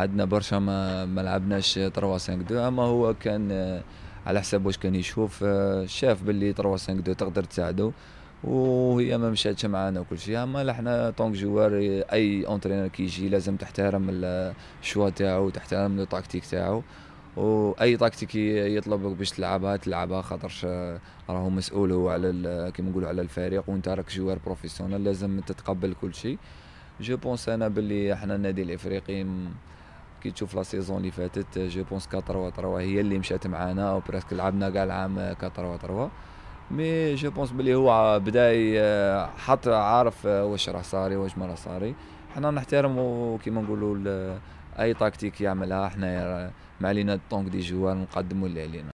عندنا برشا ما, ما لعبناش 3 5 2 اما هو كان آه، على حساب واش كان يشوف آه، شاف باللي 3 5 2 تقدر تساعده وهي ما مشاتش معانا وكل شيء اما احنا طونك جوار آه، اي اونترينر كي يجي لازم تحترم الشوا تاعو تحترم لو تاكتيك تاعو واي تاكتيك يطلبك باش تلعبها تلعبها خاطر راهو مسؤول هو على كيما نقولوا على الفريق وانت راك جوار بروفيسيونال لازم تتقبل كل شيء جو بونس انا باللي احنا النادي الافريقي كي تشوف لا سيزون اللي فاتت آه، جو بونس 4 3 هي اللي مشات معانا وبريسك لعبنا كاع العام 4 آه، 3 مي جو بونس بلي هو بدا آه، حط عارف واش راه صاري واش ما راه صاري حنا نحترموا كيما نقولوا اي تاكتيك يعملها حنا ما علينا الطونك دي جوار نقدموا اللي علينا